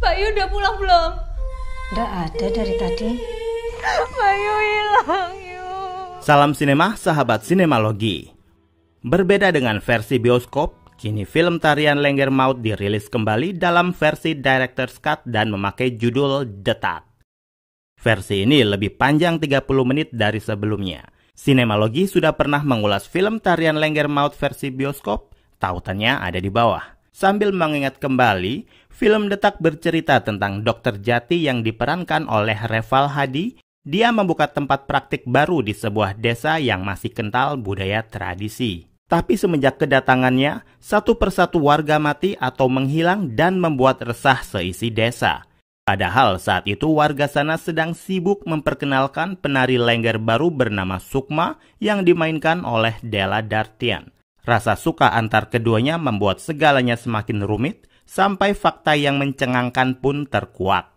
Bayu udah pulang belum? Udah ada dari tadi. Bayu hilang, yuk. Salam Sinema, sahabat Sinemalogi. Berbeda dengan versi bioskop, kini film tarian Lengger Maut dirilis kembali dalam versi Director's Cut dan memakai judul Detak. Versi ini lebih panjang 30 menit dari sebelumnya. Sinemalogi sudah pernah mengulas film tarian Lengger Maut versi bioskop, tautannya ada di bawah. Sambil mengingat kembali, Film Detak bercerita tentang dokter jati yang diperankan oleh Reval Hadi. Dia membuka tempat praktik baru di sebuah desa yang masih kental budaya tradisi. Tapi semenjak kedatangannya, satu persatu warga mati atau menghilang dan membuat resah seisi desa. Padahal saat itu warga sana sedang sibuk memperkenalkan penari lengger baru bernama Sukma yang dimainkan oleh Della Dartian. Rasa suka antar keduanya membuat segalanya semakin rumit sampai fakta yang mencengangkan pun terkuak.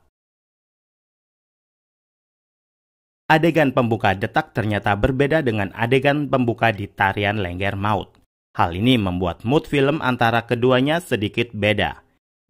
Adegan pembuka detak ternyata berbeda dengan adegan pembuka di tarian Lengger Maut. Hal ini membuat mood film antara keduanya sedikit beda.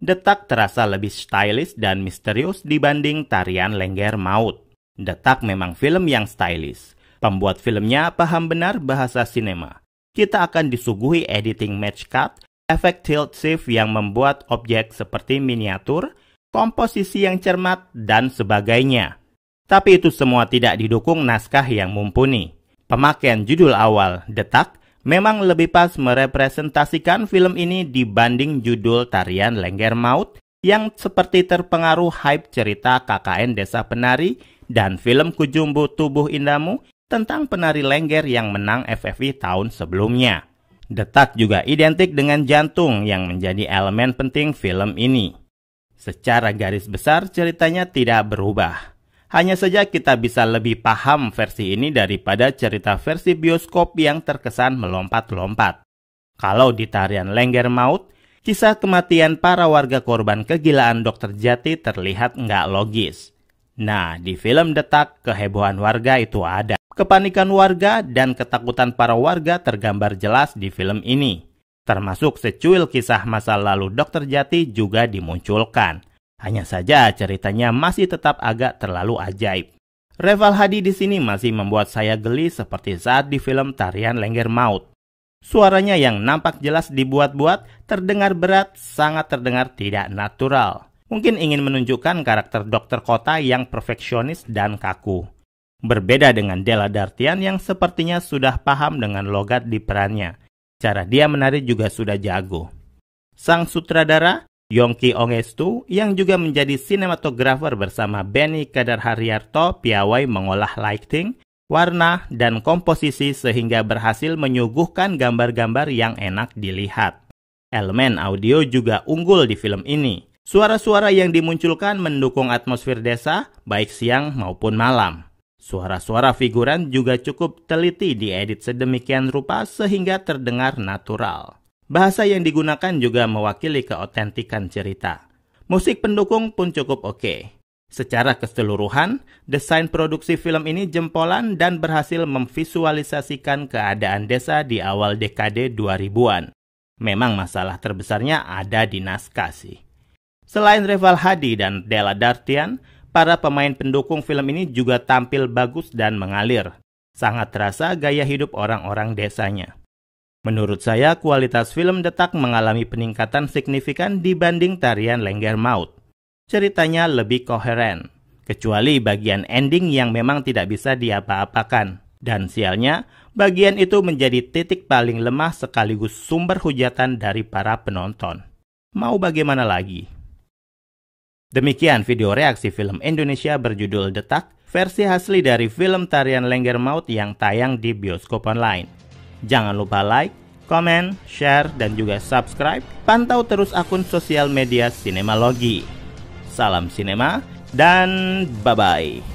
Detak terasa lebih stylish dan misterius dibanding tarian Lengger Maut. Detak memang film yang stylish. Pembuat filmnya paham benar bahasa sinema. Kita akan disuguhi editing match cut efek tilt shift yang membuat objek seperti miniatur, komposisi yang cermat, dan sebagainya. Tapi itu semua tidak didukung naskah yang mumpuni. Pemakaian judul awal, Detak, memang lebih pas merepresentasikan film ini dibanding judul tarian Lengger Maut yang seperti terpengaruh hype cerita KKN Desa Penari dan film Kujumbu Tubuh Indamu tentang penari lengger yang menang FFI tahun sebelumnya. Detak juga identik dengan jantung yang menjadi elemen penting film ini. Secara garis besar ceritanya tidak berubah. Hanya saja kita bisa lebih paham versi ini daripada cerita versi bioskop yang terkesan melompat-lompat. Kalau di tarian Lengger Maut, kisah kematian para warga korban kegilaan dokter Jati terlihat nggak logis. Nah, di film Detak, kehebohan warga itu ada. Kepanikan warga dan ketakutan para warga tergambar jelas di film ini. Termasuk secuil kisah masa lalu Dr. Jati juga dimunculkan. Hanya saja ceritanya masih tetap agak terlalu ajaib. Reval Hadi di sini masih membuat saya geli seperti saat di film Tarian Lengger Maut. Suaranya yang nampak jelas dibuat-buat, terdengar berat, sangat terdengar tidak natural. Mungkin ingin menunjukkan karakter dokter kota yang perfeksionis dan kaku. Berbeda dengan Della Dartian yang sepertinya sudah paham dengan logat di perannya. Cara dia menari juga sudah jago. Sang sutradara, Yongki Ongestu, yang juga menjadi sinematografer bersama Benny Kadar Haryanto, piawai mengolah lighting, warna, dan komposisi sehingga berhasil menyuguhkan gambar-gambar yang enak dilihat. Elemen audio juga unggul di film ini. Suara-suara yang dimunculkan mendukung atmosfer desa, baik siang maupun malam. Suara-suara figuran juga cukup teliti diedit sedemikian rupa sehingga terdengar natural. Bahasa yang digunakan juga mewakili keotentikan cerita. Musik pendukung pun cukup oke. Okay. Secara keseluruhan, desain produksi film ini jempolan dan berhasil memvisualisasikan keadaan desa di awal dekade 2000-an. Memang masalah terbesarnya ada di naskah sih. Selain Reval Hadi dan Della Dartian, para pemain pendukung film ini juga tampil bagus dan mengalir. Sangat terasa gaya hidup orang-orang desanya. Menurut saya, kualitas film Detak mengalami peningkatan signifikan dibanding tarian Lengger Maut. Ceritanya lebih koheren, kecuali bagian ending yang memang tidak bisa diapa-apakan. Dan sialnya, bagian itu menjadi titik paling lemah sekaligus sumber hujatan dari para penonton. Mau bagaimana lagi? Demikian video reaksi film Indonesia berjudul Detak, versi asli dari film tarian Lengger Maut yang tayang di bioskop online. Jangan lupa like, komen, share, dan juga subscribe. Pantau terus akun sosial media Sinemalogi. Salam Sinema, dan bye-bye.